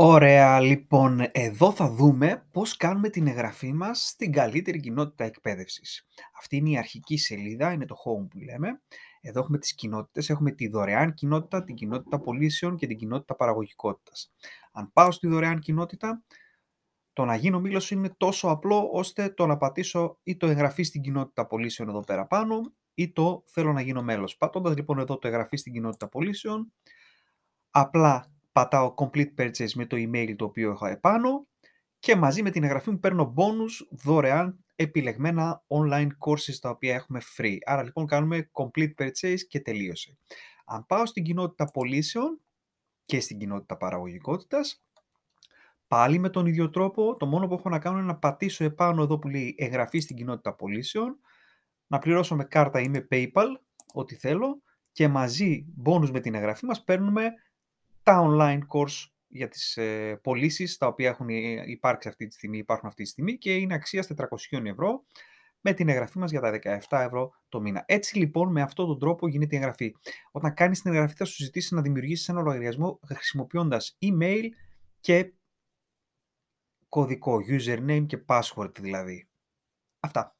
Ωραία, λοιπόν, εδώ θα δούμε πώς κάνουμε την εγγραφή μας στην καλύτερη κοινότητα εκπαίδευσης. Αυτή είναι η αρχική σελίδα, είναι το home που λέμε. Εδώ έχουμε τις κοινότητες, έχουμε τη δωρεάν κοινότητα, την κοινότητα πωλήσεων και την κοινότητα παραγωγικότητας. Αν πάω στη δωρεάν κοινότητα, το να γίνω μήλος είναι τόσο απλό ώστε το να πατήσω ή το εγγραφή στην κοινότητα πωλήσεων εδώ πέρα πάνω ή το θέλω να γίνω μέλος. Πατώντας λοιπόν εδώ το εγγραφή στην κοινότητα πωλήσεων, απλά πατάω complete purchase με το email το οποίο έχω επάνω και μαζί με την εγγραφή μου παίρνω bonus δωρεάν επιλεγμένα online courses τα οποία έχουμε free. Άρα λοιπόν κάνουμε complete purchase και τελείωσε. Αν πάω στην κοινότητα πωλήσεων και στην κοινότητα παραγωγικότητας, πάλι με τον ίδιο τρόπο, το μόνο που έχω να κάνω είναι να πατήσω επάνω εδώ που λέει εγγραφή στην κοινότητα πωλήσεων, να πληρώσω με κάρτα ή με PayPal, ό,τι θέλω, και μαζί, bonus με την εγγραφή μας, παίρνουμε τα online course για τις ε, πωλήσεις τα οποία έχουν ε, υπάρξει αυτή τη στιγμή, υπάρχουν αυτή τη στιγμή και είναι αξία 400 ευρώ με την εγγραφή μας για τα 17 ευρώ το μήνα. Έτσι λοιπόν με αυτόν τον τρόπο γίνεται η εγγραφή. Όταν κάνεις την εγγραφή θα σου ζητήσει να δημιουργήσεις ένα λογαριασμό χρησιμοποιώντας email και κωδικό, username και password δηλαδή. Αυτά.